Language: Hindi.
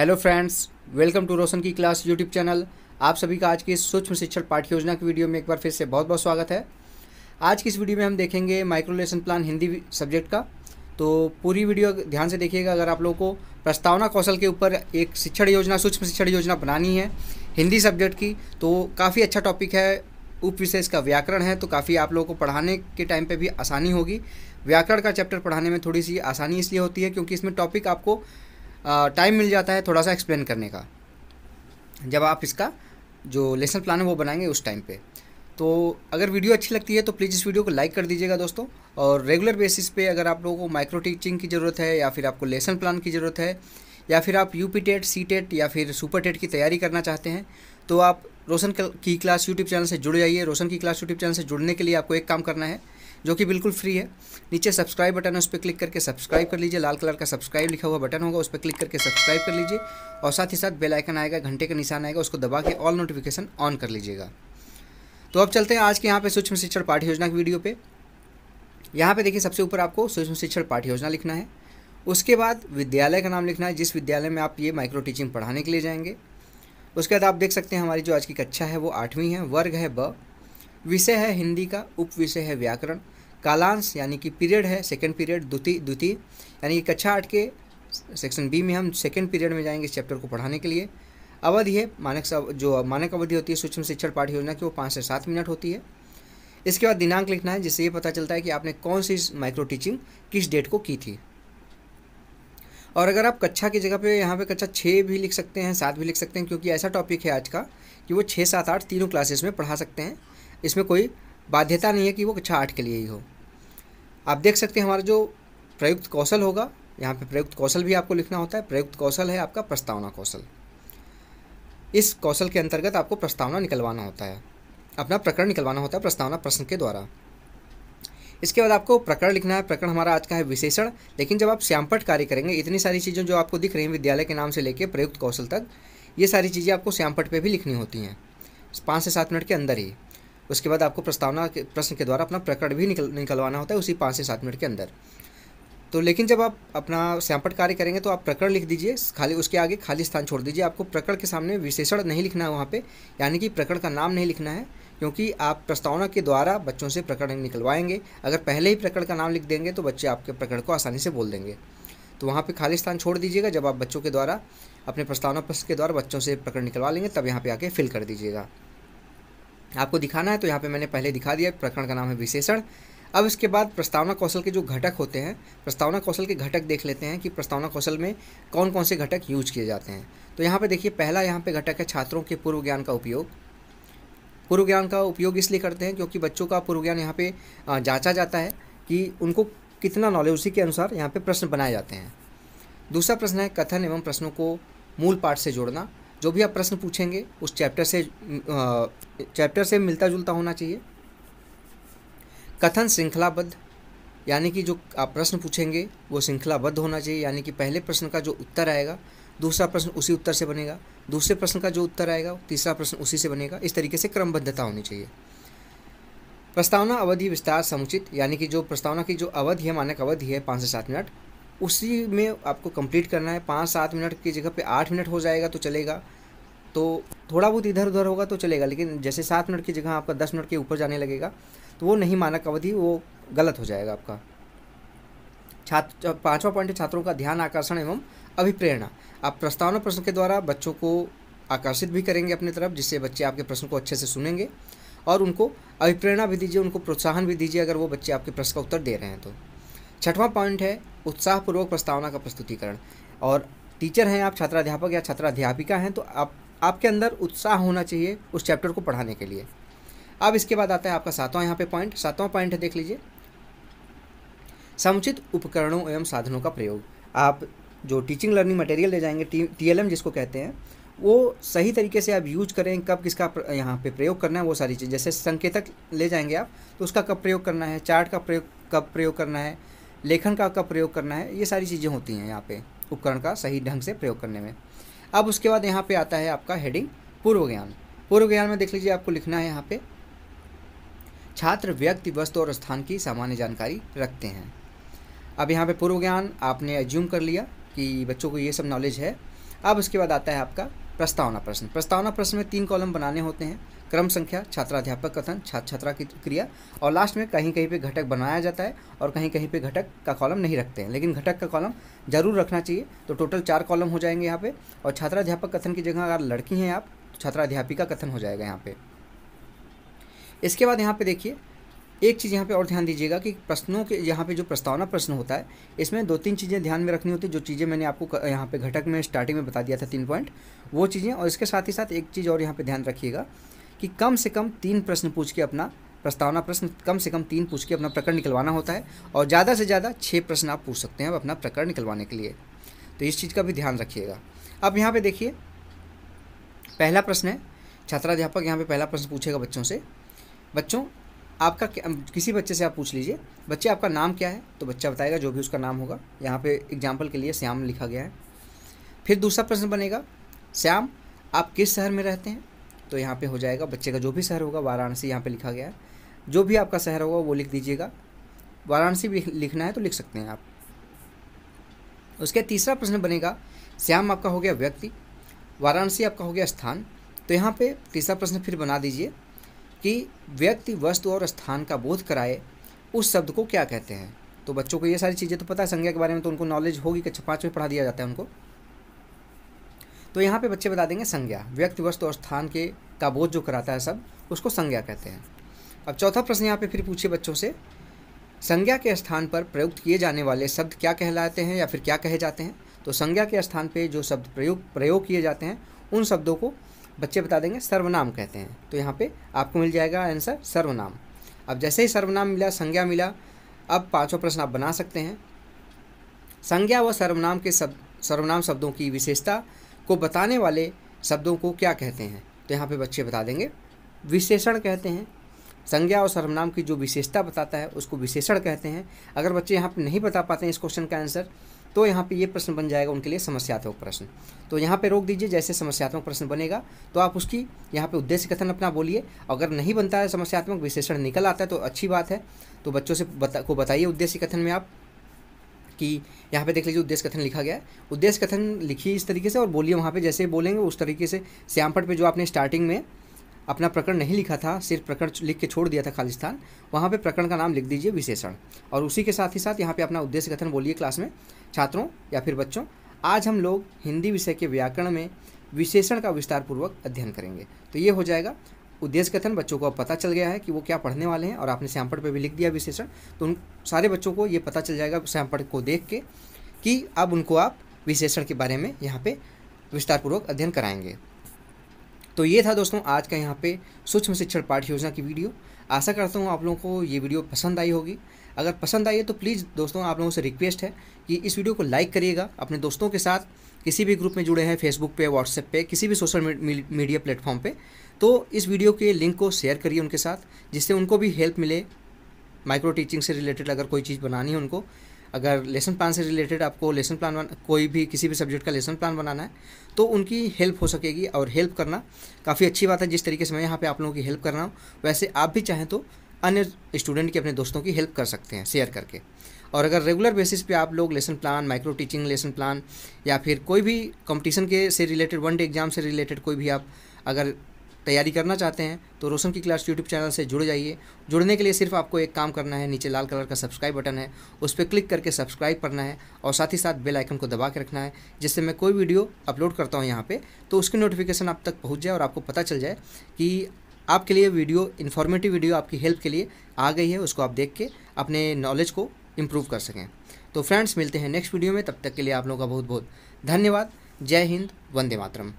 hello friends welcome to Roshan की क्लास यूट्यूब चैनल आप सभी का आज की सूक्ष्म शिक्षण पाठ्य योजना की वीडियो में एक बार फिर से बहुत बहुत स्वागत है आज की इस वीडियो में हम देखेंगे micro lesson plan Hindi subject का तो पूरी वीडियो ध्यान से देखिएगा अगर आप लोगों को प्रस्तावना कौशल के ऊपर एक शिक्षण योजना सूक्ष्म शिक्षण योजना बनानी है हिंदी सब्जेक्ट की तो काफ़ी अच्छा टॉपिक है उप विशेष का व्याकरण है तो काफ़ी आप लोगों को पढ़ाने के टाइम पे भी आसानी होगी व्याकरण का चैप्टर पढ़ाने में थोड़ी सी आसानी इसलिए होती है क्योंकि इसमें टॉपिक आपको टाइम मिल जाता है थोड़ा सा एक्सप्लेन करने का जब आप इसका जो लेसन प्लान है वो बनाएंगे उस टाइम पे तो अगर वीडियो अच्छी लगती है तो प्लीज़ इस वीडियो को लाइक कर दीजिएगा दोस्तों और रेगुलर बेसिस पे अगर आप लोगों को माइक्रो टीचिंग की ज़रूरत है या फिर आपको लेसन प्लान की ज़रूरत है या फिर आप U P TET C TET या फिर सुपर टेट की तैयारी करना चाहते हैं तो आप रोशन की क्लास यूट्यूब चैनल से जुड़ जाइए रोशन की क्लास यूट्यूब चैनल से जुड़ने के लिए आपको एक काम करना है जो कि बिल्कुल फ्री है नीचे सब्सक्राइब बटन है उस पर क्लिक करके सब्सक्राइब कर लीजिए लाल कलर का सब्सक्राइब लिखा हुआ बटन होगा उस पर क्लिक करके सब्सक्राइब कर लीजिए और साथ ही साथ बेल आइकन आएगा घंटे का निशान आएगा उसको दबा के ऑल नोटिफिकेशन ऑन कर लीजिएगा तो अब चलते हैं आज के यहाँ पे सूक्ष्म शिक्षण पाठ योजना की वीडियो पे यहाँ पे देखिए सबसे ऊपर आपको सूक्ष्म शिक्षण पाठ योजना लिखना है उसके बाद विद्यालय का नाम लिखना है जिस विद्यालय में आप ये माइक्रो टीचिंग पढ़ाने के लिए जाएंगे उसके बाद आप देख सकते हैं हमारी जो आज की कक्षा है वो आठवीं है वर्ग है ब विषय है हिंदी का उप विषय है व्याकरण कालांश यानी कि पीरियड है सेकेंड पीरियड द्वितीय द्वितीय यानी कि कक्षा आठ के सेक्शन बी में हम सेकेंड पीरियड में जाएंगे इस चैप्टर को पढ़ाने के लिए अवधि है मानक जो मानक अवधि होती है सूक्ष्म शिक्षण पाठ योजना की वो पाँच से सात मिनट होती है इसके बाद दिनांक लिखना है जिससे ये पता चलता है कि आपने कौन सी माइक्रो टीचिंग किस डेट को की थी और अगर आप कक्षा की जगह पे यहाँ पे कक्षा छः भी लिख सकते हैं सात भी लिख सकते हैं क्योंकि ऐसा टॉपिक है आज का कि वो छः सात आठ तीनों क्लासेस में पढ़ा सकते हैं इसमें कोई बाध्यता नहीं है कि वो कक्षा आठ के लिए ही हो आप देख सकते हैं हमारा जो प्रयुक्त कौशल होगा यहाँ पे प्रयुक्त कौशल भी आपको लिखना होता है प्रयुक्त कौशल है आपका प्रस्तावना कौशल इस कौशल के अंतर्गत आपको प्रस्तावना निकलवाना होता है अपना प्रकरण निकलवाना होता है प्रस्तावना प्रश्न के द्वारा इसके बाद आपको प्रकरण लिखना है प्रकरण हमारा आज का है विशेषण लेकिन जब आप श्यामपट कार्य करेंगे इतनी सारी चीज़ें जो आपको दिख रही हैं विद्यालय के नाम से लेकर प्रयुक्त कौशल तक ये सारी चीज़ें आपको श्यामपट पर भी लिखनी होती हैं पाँच से सात मिनट के अंदर ही उसके बाद आपको प्रस्तावना के प्रश्न के द्वारा अपना प्रकरण भी निकल निकलवाना होता है उसी पाँच से सात मिनट के अंदर तो लेकिन जब आप अपना सैंपट कार्य करेंगे तो आप प्रकरण लिख दीजिए खाली उसके आगे खाली स्थान छोड़ दीजिए आपको प्रकरण के सामने विशेषण नहीं लिखना है वहाँ पर यानी कि प्रकरण का नाम नहीं लिखना है क्योंकि आप प्रस्तावना के द्वारा बच्चों से प्रकरण निकलवाएंगे अगर पहले ही प्रकरण का नाम लिख देंगे तो बच्चे आपके प्रकरण को आसानी से बोल देंगे तो वहाँ पर खाली स्थान छोड़ दीजिएगा जब आप बच्चों के द्वारा अपने प्रस्तावना प्रश्न के द्वारा बच्चों से प्रकरण निकलवा लेंगे तब यहाँ पर आके फिल कर दीजिएगा आपको दिखाना है तो यहाँ पे मैंने पहले दिखा दिया प्रकरण का नाम है विशेषण अब इसके बाद प्रस्तावना कौशल के जो घटक होते हैं प्रस्तावना कौशल के घटक देख लेते हैं कि प्रस्तावना कौशल में कौन कौन से घटक यूज किए जाते हैं तो यहाँ पे देखिए पहला यहाँ पे घटक है छात्रों के पूर्व ज्ञान का उपयोग पूर्व ज्ञान का उपयोग इसलिए करते हैं क्योंकि बच्चों का पूर्व ज्ञान यहाँ पर जाँचा जाता है कि उनको कितना नॉलेज उसी के अनुसार यहाँ पर प्रश्न बनाए जाते हैं दूसरा प्रश्न है कथन एवं प्रश्नों को मूल पाठ से जोड़ना जो भी आप प्रश्न पूछेंगे उस चैप्टर से चैप्टर से मिलता जुलता होना चाहिए कथन श्रृंखलाबद्ध यानी कि जो आप प्रश्न पूछेंगे वो श्रृंखलाबद्ध होना चाहिए यानी कि पहले प्रश्न का जो उत्तर आएगा दूसरा प्रश्न उसी उत्तर से बनेगा दूसरे प्रश्न का जो उत्तर आएगा तीसरा प्रश्न उसी से बनेगा इस तरीके से क्रमबद्धता होनी चाहिए प्रस्तावना अवधि विस्तार समुचित यानी कि जो प्रस्तावना की जो अवधि है मानक अवधि है पाँच से सात मिनट उसी में आपको कंप्लीट करना है पाँच सात मिनट की जगह पे आठ मिनट हो जाएगा तो चलेगा तो थोड़ा बहुत इधर उधर होगा तो चलेगा लेकिन जैसे सात मिनट की जगह आपका दस मिनट के ऊपर जाने लगेगा तो वो नहीं मानक अवधि वो गलत हो जाएगा आपका छात्र पाँचवा पॉइंट है छात्रों का ध्यान आकर्षण एवं अभिप्रेरणा आप प्रस्तावना प्रश्न के द्वारा बच्चों को आकर्षित भी करेंगे अपनी तरफ जिससे बच्चे आपके प्रश्न को अच्छे से सुनेंगे और उनको अभिप्रेरणा भी दीजिए उनको प्रोत्साहन भी दीजिए अगर वो बच्चे आपके प्रश्न का उत्तर दे रहे हैं तो छठवां पॉइंट है उत्साहपूर्वक प्रस्तावना का प्रस्तुतिकरण और टीचर हैं आप छात्राध्यापक या छात्राध्यापिका हैं तो आप आपके अंदर उत्साह होना चाहिए उस चैप्टर को पढ़ाने के लिए अब इसके बाद आता है आपका सातवां यहाँ पे पॉइंट सातवां पॉइंट है देख लीजिए समुचित उपकरणों एवं साधनों का प्रयोग आप जो टीचिंग लर्निंग मटेरियल ले जाएंगे टी एल जिसको कहते हैं वो सही तरीके से आप यूज करें कब किसका यहाँ पे प्रयोग करना है वो सारी चीज़ जैसे संकेतक ले जाएंगे आप तो उसका कब प्रयोग करना है चार्ट का प्रयोग कब प्रयोग करना है लेखन का का प्रयोग करना है ये सारी चीज़ें होती हैं यहाँ पे उपकरण का सही ढंग से प्रयोग करने में अब उसके बाद यहाँ पे आता है आपका हेडिंग पूर्व ज्ञान पूर्व ज्ञान में देख लीजिए आपको लिखना है यहाँ पे छात्र व्यक्ति वस्तु और स्थान की सामान्य जानकारी रखते हैं अब यहाँ पे पूर्व ज्ञान आपने एज्यूम कर लिया कि बच्चों को ये सब नॉलेज है अब उसके बाद आता है आपका प्रस्तावना प्रश्न प्रस्तावना प्रश्न में तीन कॉलम बनाने होते हैं क्रम संख्या छात्राध्यापक कथन छात्र छात्रा की क्रिया और लास्ट में कहीं कहीं पे घटक बनाया जाता है और कहीं कहीं पे घटक का कॉलम नहीं रखते हैं लेकिन घटक का कॉलम जरूर रखना चाहिए तो टोटल चार कॉलम हो जाएंगे यहाँ पे और छात्राध्यापक कथन की जगह अगर लड़की हैं आप तो छात्राध्यापिका कथन हो जाएगा यहाँ पर इसके बाद यहाँ पे देखिए एक चीज़ यहाँ पे और ध्यान दीजिएगा कि प्रश्नों के यहाँ पे जो प्रस्तावना प्रश्न होता है इसमें दो तीन चीज़ें ध्यान में रखनी होती है जो चीज़ें मैंने आपको यहाँ पे घटक में स्टार्टिंग में बता दिया था तीन पॉइंट वो चीज़ें और इसके साथ ही साथ एक चीज़ और यहाँ पे ध्यान रखिएगा कि कम से कम तीन प्रश्न पूछ के अपना प्रस्तावना प्रश्न कम से कम तीन पूछ के अपना प्रकरण निकलवाना होता है और ज़्यादा से ज़्यादा छः प्रश्न आप पूछ सकते हैं अपना प्रकरण निकलवाने के लिए तो इस चीज़ का भी ध्यान रखिएगा अब यहाँ पे देखिए पहला प्रश्न है छात्राध्यापक यहाँ पे पहला प्रश्न पूछेगा बच्चों से बच्चों आपका किसी बच्चे से आप पूछ लीजिए बच्चे आपका नाम क्या है तो बच्चा बताएगा जो भी उसका नाम होगा यहाँ पे एग्जाम्पल के लिए श्याम लिखा गया है फिर दूसरा प्रश्न बनेगा श्याम आप किस शहर में रहते हैं तो यहाँ पे हो जाएगा बच्चे का जो भी शहर होगा वाराणसी यहाँ पे लिखा गया है जो भी आपका शहर होगा वो लिख दीजिएगा वाराणसी भी लिखना है तो लिख सकते हैं आप उसके तीसरा प्रश्न बनेगा श्याम आपका हो गया व्यक्ति वाराणसी आपका हो गया स्थान तो यहाँ पे तीसरा प्रश्न फिर बना दीजिए कि व्यक्ति वस्तु और स्थान का बोध कराए उस शब्द को क्या कहते हैं तो बच्चों को ये सारी चीज़ें तो पता है संज्ञा के बारे में तो उनको नॉलेज होगी कि पाँच में पढ़ा दिया जाता है उनको तो यहाँ पे बच्चे बता देंगे संज्ञा व्यक्ति वस्तु और स्थान के का बोध जो कराता है सब उसको संज्ञा कहते हैं अब चौथा प्रश्न यहाँ पे फिर पूछिए बच्चों से संज्ञा के स्थान पर प्रयुक्त किए जाने वाले शब्द क्या कहलाते हैं या फिर क्या कहे जाते हैं तो संज्ञा के स्थान पर जो शब्द प्रयोग प्रयोग किए जाते हैं उन शब्दों को बच्चे बता देंगे सर्वनाम कहते हैं तो यहाँ पर आपको मिल जाएगा आंसर सर्वनाम अब जैसे ही सर्वनाम मिला संज्ञा मिला अब पाँचों प्रश्न आप बना सकते हैं संज्ञा व सर्वनाम के शब्द सर्वनाम शब्दों की विशेषता को बताने वाले शब्दों को क्या कहते हैं तो यहाँ पे बच्चे बता देंगे विशेषण कहते हैं संज्ञा और सर्वनाम की जो विशेषता बताता है उसको विशेषण कहते हैं अगर बच्चे यहाँ पर नहीं बता पाते हैं इस क्वेश्चन का आंसर तो यहाँ पे ये प्रश्न बन जाएगा उनके लिए समस्यात्मक प्रश्न तो यहाँ पे रोक दीजिए जैसे समस्यात्मक प्रश्न बनेगा तो आप उसकी यहाँ पे उद्देश्य कथन अपना बोलिए अगर नहीं बनता है समस्यात्मक विशेषण निकल आता है तो अच्छी बात है तो बच्चों से बता, को बताइए उद्देश्य कथन में आप कि यहाँ पे देख लीजिए उद्देश्य कथन लिखा गया है उद्देश्य कथन लिखिए इस तरीके से और बोलिए वहाँ पे जैसे बोलेंगे उस तरीके से श्यामपट पे जो आपने स्टार्टिंग में अपना प्रकरण नहीं लिखा था सिर्फ प्रकरण लिख के छोड़ दिया था खालिस्तान वहाँ पर प्रकरण का नाम लिख दीजिए विशेषण और उसी के साथ ही साथ यहाँ पर अपना उद्देश्य कथन बोलिए क्लास में छात्रों या फिर बच्चों आज हम लोग हिंदी विषय के व्याकरण में विशेषण का विस्तारपूर्वक अध्ययन करेंगे तो ये हो जाएगा उद्देश्य कथन बच्चों को अब पता चल गया है कि वो क्या पढ़ने वाले हैं और आपने सैम्पल पर भी लिख दिया विशेषण तो उन सारे बच्चों को ये पता चल जाएगा सैम्पल को देख के कि अब उनको आप विशेषण के बारे में यहाँ पे विस्तारपूर्वक अध्ययन कराएंगे तो ये था दोस्तों आज का यहाँ पे सूक्ष्म शिक्षण पाठ योजना की वीडियो आशा करता हूँ आप लोगों को ये वीडियो पसंद आई होगी अगर पसंद आई है तो प्लीज़ दोस्तों आप लोगों से रिक्वेस्ट है कि इस वीडियो को लाइक करिएगा अपने दोस्तों के साथ किसी भी ग्रुप में जुड़े हैं फेसबुक पे व्हाट्सएप पे किसी भी सोशल मीडिया प्लेटफॉर्म पे तो इस वीडियो के लिंक को शेयर करिए उनके साथ जिससे उनको भी हेल्प मिले माइक्रो टीचिंग से रिलेटेड अगर कोई चीज़ बनानी है उनको अगर लेसन प्लान से रिलेटेड आपको लेसन प्लान कोई भी किसी भी सब्जेक्ट का लेसन प्लान बनाना है तो उनकी हेल्प हो सकेगी और हेल्प करना काफ़ी अच्छी बात है जिस तरीके से मैं यहाँ पे आप लोगों की हेल्प कर रहा हूँ वैसे आप भी चाहें तो अन्य स्टूडेंट के अपने दोस्तों की हेल्प कर सकते हैं शेयर करके और अगर रेगुलर बेसिस पे आप लोग lesson plan micro teaching lesson plan या फिर कोई भी कंपटीशन के से रिलेटेड वन डे एग्ज़ाम से रिलेटेड कोई भी आप अगर तैयारी करना चाहते हैं तो रोशन की क्लास यूट्यूब चैनल से जुड़ जाइए जुड़ने के लिए सिर्फ आपको एक काम करना है नीचे लाल कलर का सब्सक्राइब बटन है उस पर क्लिक करके सब्सक्राइब करना है और साथ ही साथ बेल आइकन को दबा के रखना है जिससे मैं कोई वीडियो अपलोड करता हूँ यहाँ पे तो उसकी नोटिफिकेशन आप तक पहुँच जाए और आपको पता चल जाए कि आपके लिए वीडियो इन्फॉर्मेटिव वीडियो आपकी हेल्प के लिए आ गई है उसको आप देख के अपने नॉलेज को इम्प्रूव कर सकें तो फ्रेंड्स मिलते हैं नेक्स्ट वीडियो में तब तक के लिए आप लोगों का बहुत बहुत धन्यवाद जय हिंद वंदे मातरम